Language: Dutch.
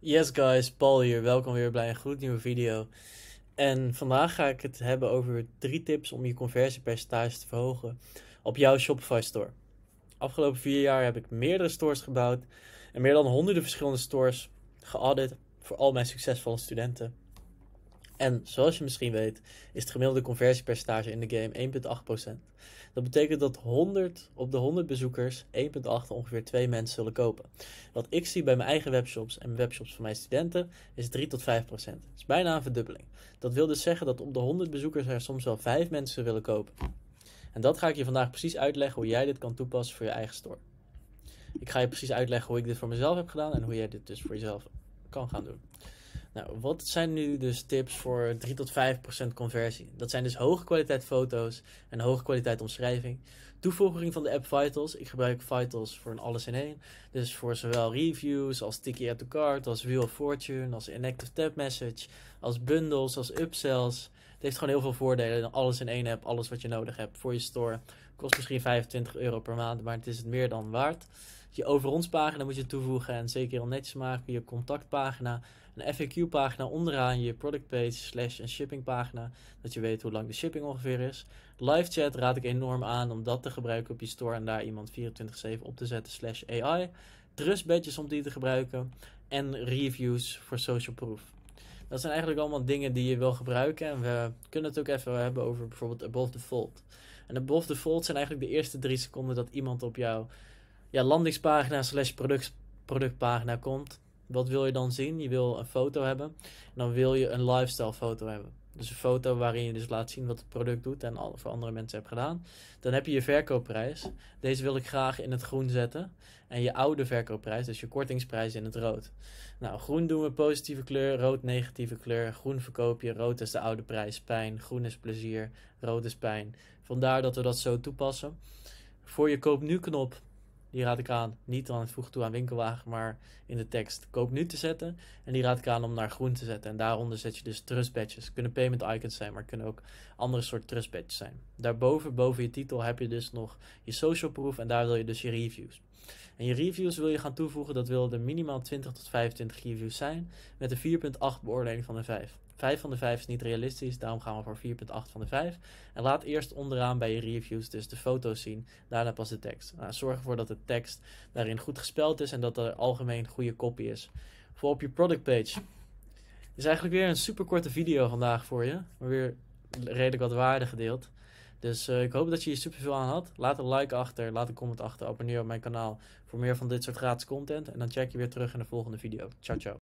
Yes guys, Paul hier. Welkom weer bij een nieuwe video. En vandaag ga ik het hebben over drie tips om je conversiepercentage te verhogen op jouw Shopify store. Afgelopen vier jaar heb ik meerdere stores gebouwd en meer dan honderden verschillende stores geaudit voor al mijn succesvolle studenten. En zoals je misschien weet, is het gemiddelde conversiepercentage in de game 1,8%. Dat betekent dat 100 op de 100 bezoekers 1,8 ongeveer 2 mensen zullen kopen. Wat ik zie bij mijn eigen webshops en webshops van mijn studenten is 3 tot 5%. Dat is bijna een verdubbeling. Dat wil dus zeggen dat op de 100 bezoekers er soms wel 5 mensen willen kopen. En dat ga ik je vandaag precies uitleggen hoe jij dit kan toepassen voor je eigen store. Ik ga je precies uitleggen hoe ik dit voor mezelf heb gedaan en hoe jij dit dus voor jezelf kan gaan doen. Nou, wat zijn nu dus tips voor 3 tot 5% conversie? Dat zijn dus hoge kwaliteit foto's en hoge kwaliteit omschrijving. Toevoeging van de app Vitals. Ik gebruik Vitals voor een alles in één. Dus voor zowel reviews als Tiki at the Cart, als Wheel of Fortune, als Inactive Tab Message, als bundles, als upsells. Het heeft gewoon heel veel voordelen. Dan alles in één app, alles wat je nodig hebt voor je store. Kost misschien 25 euro per maand, maar het is het meer dan waard je over ons pagina moet je toevoegen en zeker heel netjes maken. Je contactpagina, een FAQ pagina onderaan je product page slash een shipping pagina. Dat je weet hoe lang de shipping ongeveer is. Live chat raad ik enorm aan om dat te gebruiken op je store en daar iemand 24-7 op te zetten slash AI. Trust om die te gebruiken en reviews voor social proof. Dat zijn eigenlijk allemaal dingen die je wil gebruiken. En we kunnen het ook even hebben over bijvoorbeeld above the fold. En above the fold zijn eigenlijk de eerste drie seconden dat iemand op jou ja, landingspagina slash product, productpagina komt. Wat wil je dan zien? Je wil een foto hebben. En dan wil je een lifestyle foto hebben. Dus een foto waarin je dus laat zien wat het product doet en al, voor andere mensen hebt gedaan. Dan heb je je verkoopprijs. Deze wil ik graag in het groen zetten. En je oude verkoopprijs, dus je kortingsprijs in het rood. Nou, groen doen we positieve kleur, rood negatieve kleur. Groen verkoop je, rood is de oude prijs, pijn. Groen is plezier, rood is pijn. Vandaar dat we dat zo toepassen. Voor je koop nu knop die raad ik aan, niet aan het voeg toe aan winkelwagen, maar in de tekst koop nu te zetten. En die raad ik aan om naar groen te zetten. En daaronder zet je dus trust badges. Kunnen payment icons zijn, maar kunnen ook andere soort trust badges zijn. Daarboven, boven je titel, heb je dus nog je social proof en daar wil je dus je reviews. En je reviews wil je gaan toevoegen, dat wil er minimaal 20 tot 25 reviews zijn, met een 4.8 beoordeling van de 5. 5 van de 5 is niet realistisch, daarom gaan we voor 4.8 van de 5. En laat eerst onderaan bij je reviews dus de foto's zien, daarna pas de tekst. Nou, zorg ervoor dat de tekst daarin goed gespeld is en dat er algemeen goede copy is. Voor op je product page. is eigenlijk weer een super korte video vandaag voor je, maar weer redelijk wat waarde gedeeld. Dus eh, ik hoop dat je hier superveel aan had. Laat een like achter, laat een comment achter, abonneer op mijn kanaal voor meer van dit soort gratis content. En dan check je weer terug in de volgende video. Ciao, ciao.